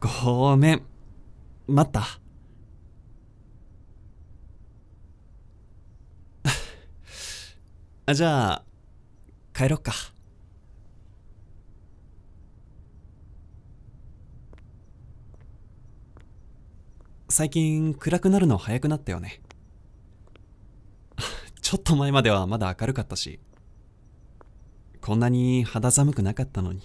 ごめん。待った あ、じゃあ、帰ろっか。最近暗くなるの早くなったよね。ちょっと前まではまだ明るかったし、こんなに肌寒くなかったのに。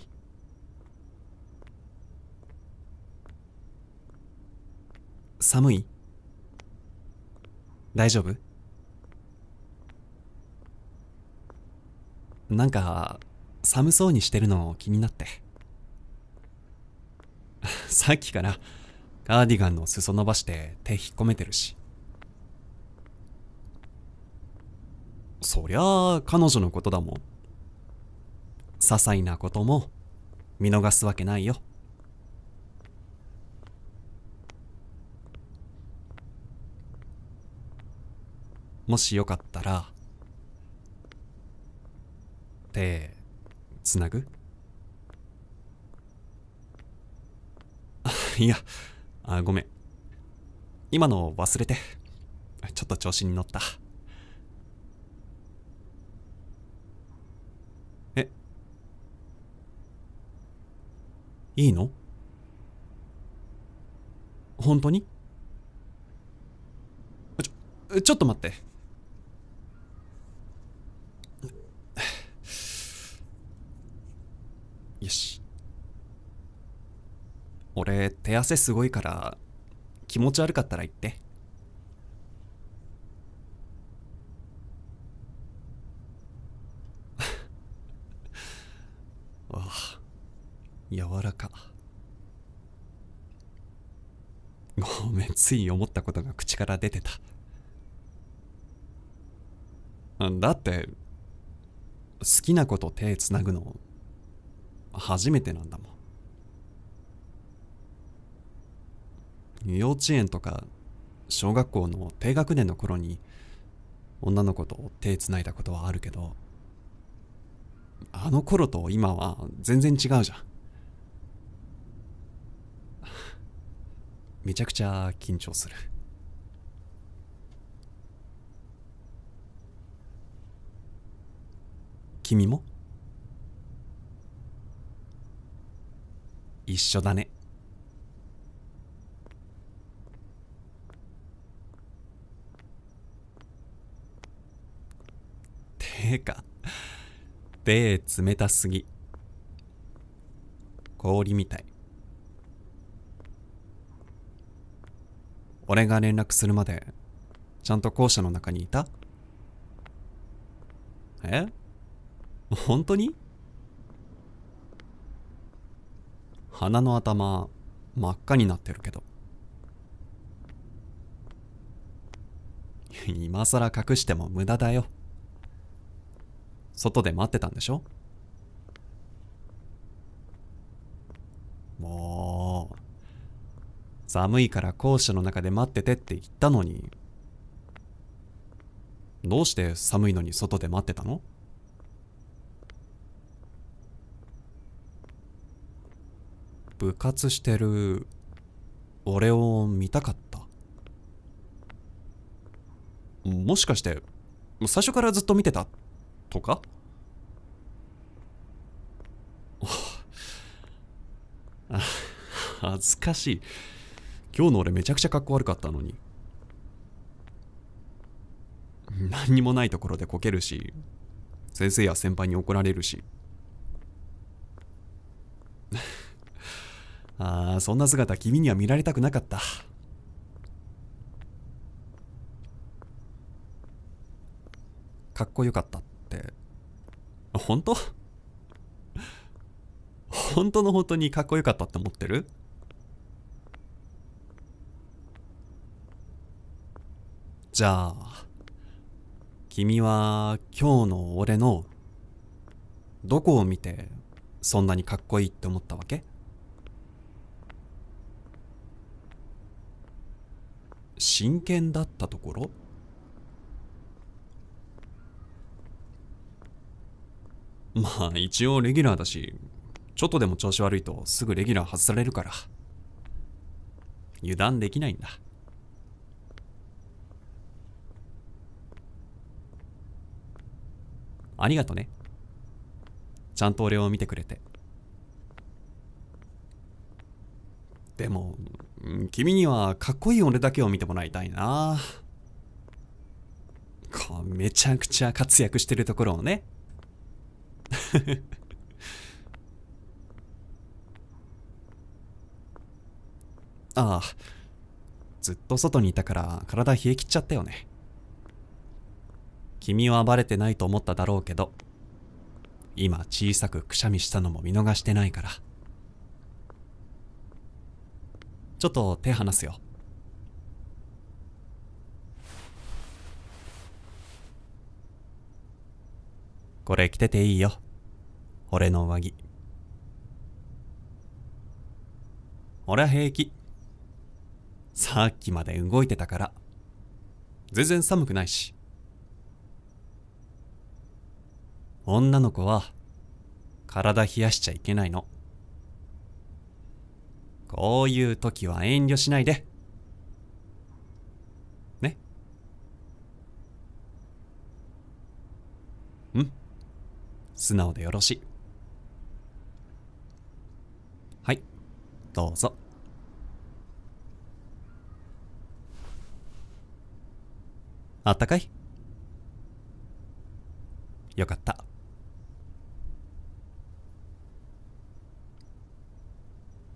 寒い大丈夫なんか、寒そうにしてるの気になって。さっきから、カーディガンの裾伸ばして手引っ込めてるし。そりゃあ、彼女のことだもん。些細なことも、見逃すわけないよ。もしよかったら、手、つなぐあ、いや、あ、ごめん。今の忘れて。ちょっと調子に乗った。え、いいの本当にちょ、ちょっと待って。俺手汗すごいから気持ち悪かったら言って ああ柔らかごめんつい思ったことが口から出てただって好きな子と手つなぐの初めてなんだもん幼稚園とか小学校の低学年の頃に女の子と手つないだことはあるけどあの頃と今は全然違うじゃんめちゃくちゃ緊張する君も一緒だねべえ冷たすぎ氷みたい俺が連絡するまでちゃんと校舎の中にいたえ本当に鼻の頭真っ赤になってるけど今更隠しても無駄だよ外で待ってたんでしょもう寒いから校舎の中で待っててって言ったのにどうして寒いのに外で待ってたの部活してる俺を見たかったもしかして最初からずっと見てたとかあ 恥ずかしい今日の俺めちゃくちゃかっこ悪かったのに何にもないところでこけるし先生や先輩に怒られるし ああそんな姿君には見られたくなかったかっこよかったって本当本当の本当にかっこよかったって思ってるじゃあ君は今日の俺のどこを見てそんなにかっこいいって思ったわけ真剣だったところまあ一応レギュラーだし、ちょっとでも調子悪いとすぐレギュラー外されるから。油断できないんだ。ありがとね。ちゃんと俺を見てくれて。でも、君にはかっこいい俺だけを見てもらいたいな。こう、めちゃくちゃ活躍してるところをね。ああ、ずっと外にいたから体冷え切っちゃったよね。君はバレてないと思っただろうけど、今小さくくしゃみしたのも見逃してないから。ちょっと手離すよ。これ着てていいよ。俺の上着。俺は平気。さっきまで動いてたから。全然寒くないし。女の子は体冷やしちゃいけないの。こういう時は遠慮しないで。素直でよろしいはいどうぞあったかいよかった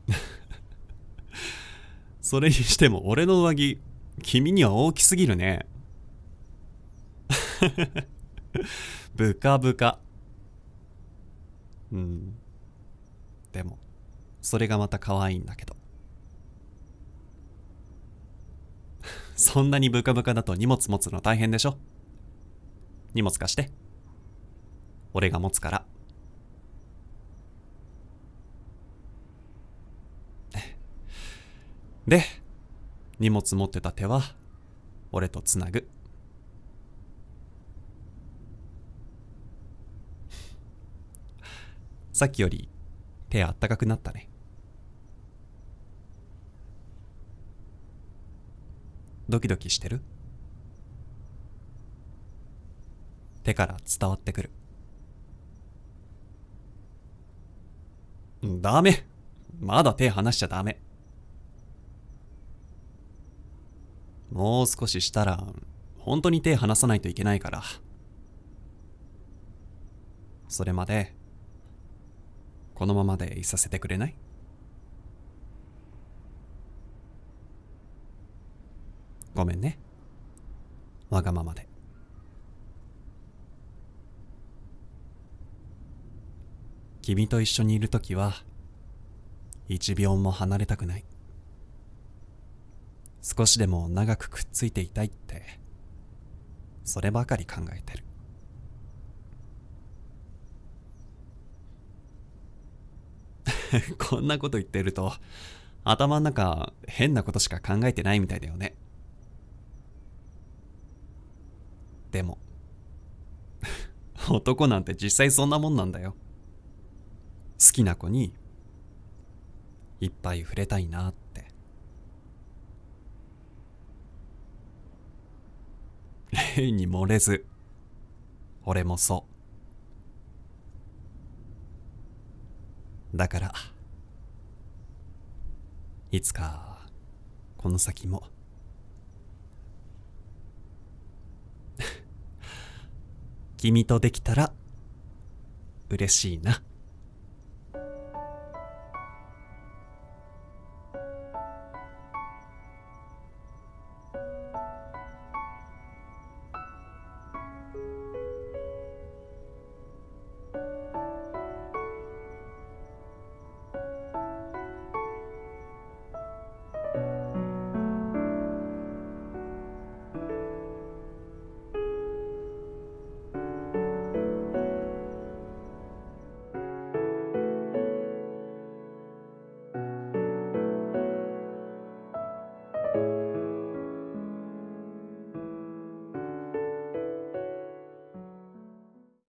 それにしても俺の上着、君には大きすぎるね。ブカブカ。うんでもそれがまた可愛いんだけど そんなにブカブカだと荷物持つの大変でしょ荷物貸して俺が持つから で荷物持ってた手は俺とつなぐさっきより手あったかくなったねドキドキしてる手から伝わってくるダメまだ手離しちゃダメもう少ししたら本当に手離さないといけないからそれまでこのままでいさせてくれないごめんね。わがままで。君と一緒にいるときは、一秒も離れたくない。少しでも長くくっついていたいって、そればかり考えてる。こんなこと言ってると、頭ん中変なことしか考えてないみたいだよね。でも、男なんて実際そんなもんなんだよ。好きな子に、いっぱい触れたいなって。例に漏れず、俺もそう。だから、いつか、この先も。君とできたら、嬉しいな。